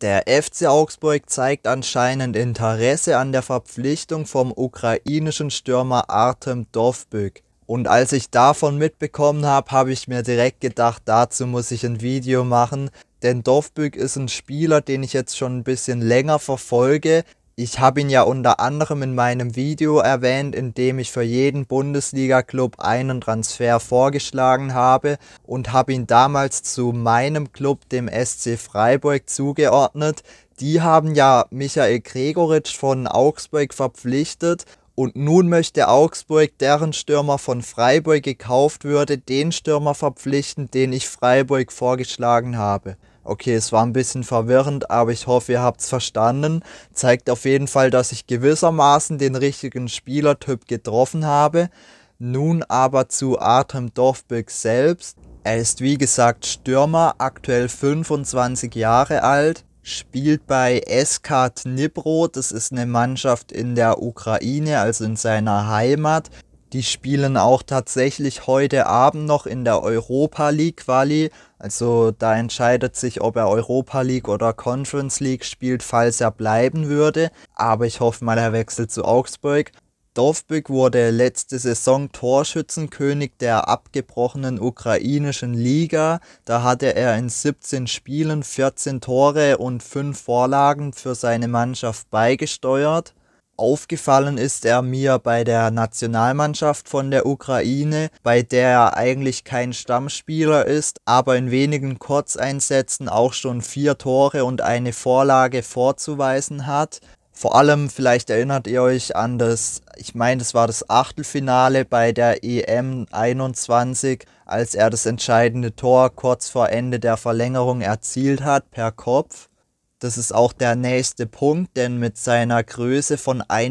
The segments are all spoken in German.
Der FC Augsburg zeigt anscheinend Interesse an der Verpflichtung vom ukrainischen Stürmer Artem Dovbyk. Und als ich davon mitbekommen habe, habe ich mir direkt gedacht, dazu muss ich ein Video machen. Denn Dovbyk ist ein Spieler, den ich jetzt schon ein bisschen länger verfolge, ich habe ihn ja unter anderem in meinem Video erwähnt, in dem ich für jeden Bundesliga-Club einen Transfer vorgeschlagen habe und habe ihn damals zu meinem Club, dem SC Freiburg, zugeordnet. Die haben ja Michael Gregoritsch von Augsburg verpflichtet und nun möchte Augsburg, deren Stürmer von Freiburg gekauft würde, den Stürmer verpflichten, den ich Freiburg vorgeschlagen habe. Okay, es war ein bisschen verwirrend, aber ich hoffe, ihr habt es verstanden. Zeigt auf jeden Fall, dass ich gewissermaßen den richtigen Spielertyp getroffen habe. Nun aber zu Artem Dovbik selbst. Er ist wie gesagt Stürmer, aktuell 25 Jahre alt, spielt bei SK Dnipro, das ist eine Mannschaft in der Ukraine, also in seiner Heimat. Die spielen auch tatsächlich heute Abend noch in der Europa League Quali. Also da entscheidet sich, ob er Europa League oder Conference League spielt, falls er bleiben würde. Aber ich hoffe mal, er wechselt zu Augsburg. Dovbyk wurde letzte Saison Torschützenkönig der abgebrochenen ukrainischen Liga. Da hatte er in 17 Spielen 14 Tore und 5 Vorlagen für seine Mannschaft beigesteuert aufgefallen ist er mir bei der Nationalmannschaft von der Ukraine, bei der er eigentlich kein Stammspieler ist, aber in wenigen Kurzeinsätzen auch schon vier Tore und eine Vorlage vorzuweisen hat. Vor allem, vielleicht erinnert ihr euch an das, ich meine, das war das Achtelfinale bei der EM 21, als er das entscheidende Tor kurz vor Ende der Verlängerung erzielt hat per Kopf. Das ist auch der nächste Punkt, denn mit seiner Größe von 1,89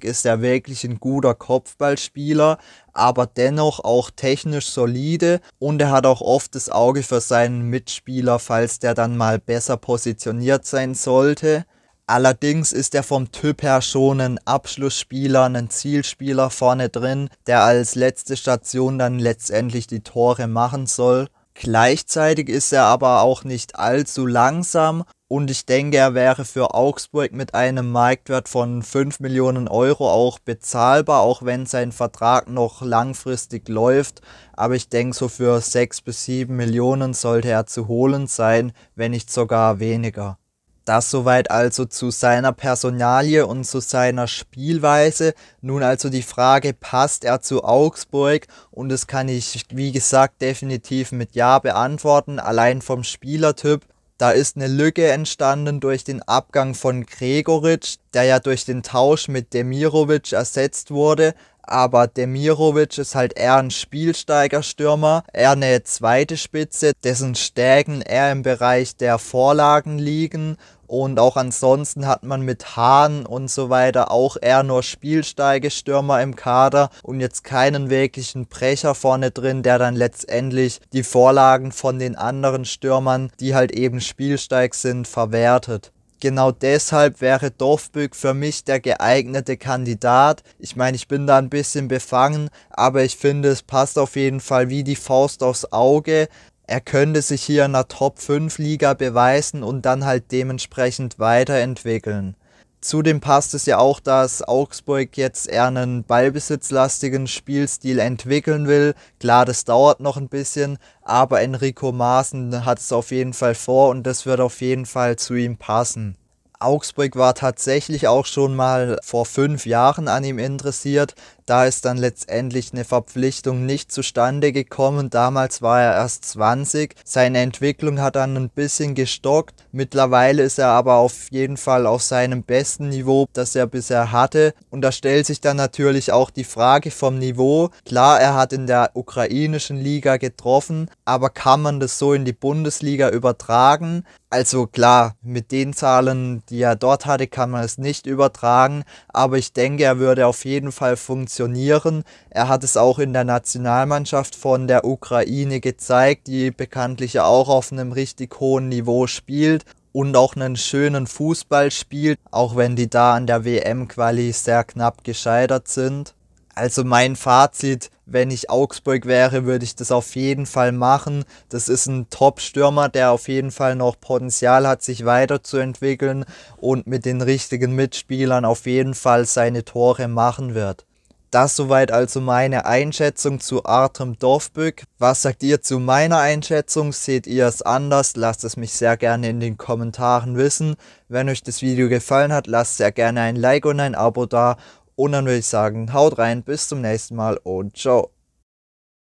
Meter ist er wirklich ein guter Kopfballspieler, aber dennoch auch technisch solide und er hat auch oft das Auge für seinen Mitspieler, falls der dann mal besser positioniert sein sollte. Allerdings ist er vom Typ her schon ein Abschlussspieler, ein Zielspieler vorne drin, der als letzte Station dann letztendlich die Tore machen soll. Gleichzeitig ist er aber auch nicht allzu langsam und ich denke, er wäre für Augsburg mit einem Marktwert von 5 Millionen Euro auch bezahlbar, auch wenn sein Vertrag noch langfristig läuft. Aber ich denke, so für 6 bis 7 Millionen sollte er zu holen sein, wenn nicht sogar weniger. Das soweit also zu seiner Personalie und zu seiner Spielweise. Nun also die Frage, passt er zu Augsburg? Und das kann ich, wie gesagt, definitiv mit Ja beantworten, allein vom Spielertyp. Da ist eine Lücke entstanden durch den Abgang von Gregoritsch, der ja durch den Tausch mit Demirovic ersetzt wurde. Aber Demirovic ist halt eher ein Spielsteigerstürmer, eher eine zweite Spitze, dessen Stärken eher im Bereich der Vorlagen liegen und auch ansonsten hat man mit Hahn und so weiter auch eher nur Spielsteigestürmer im Kader und jetzt keinen wirklichen Brecher vorne drin, der dann letztendlich die Vorlagen von den anderen Stürmern, die halt eben Spielsteig sind, verwertet genau deshalb wäre Dorfbück für mich der geeignete Kandidat. Ich meine, ich bin da ein bisschen befangen, aber ich finde, es passt auf jeden Fall wie die Faust aufs Auge er könnte sich hier in der Top 5 Liga beweisen und dann halt dementsprechend weiterentwickeln. Zudem passt es ja auch, dass Augsburg jetzt eher einen ballbesitzlastigen Spielstil entwickeln will. Klar, das dauert noch ein bisschen, aber Enrico Maaßen hat es auf jeden Fall vor und das wird auf jeden Fall zu ihm passen. Augsburg war tatsächlich auch schon mal vor fünf Jahren an ihm interessiert. Da ist dann letztendlich eine Verpflichtung nicht zustande gekommen. Damals war er erst 20. Seine Entwicklung hat dann ein bisschen gestockt. Mittlerweile ist er aber auf jeden Fall auf seinem besten Niveau, das er bisher hatte. Und da stellt sich dann natürlich auch die Frage vom Niveau. Klar, er hat in der ukrainischen Liga getroffen, aber kann man das so in die Bundesliga übertragen? Also klar, mit den Zahlen, die er dort hatte, kann man es nicht übertragen. Aber ich denke, er würde auf jeden Fall funktionieren. Er hat es auch in der Nationalmannschaft von der Ukraine gezeigt, die bekanntlich ja auch auf einem richtig hohen Niveau spielt und auch einen schönen Fußball spielt, auch wenn die da an der WM-Quali sehr knapp gescheitert sind. Also mein Fazit, wenn ich Augsburg wäre, würde ich das auf jeden Fall machen. Das ist ein Top-Stürmer, der auf jeden Fall noch Potenzial hat, sich weiterzuentwickeln und mit den richtigen Mitspielern auf jeden Fall seine Tore machen wird. Das soweit also meine Einschätzung zu Artem Dorfbück. Was sagt ihr zu meiner Einschätzung? Seht ihr es anders? Lasst es mich sehr gerne in den Kommentaren wissen. Wenn euch das Video gefallen hat, lasst sehr gerne ein Like und ein Abo da und dann würde ich sagen, haut rein, bis zum nächsten Mal und ciao.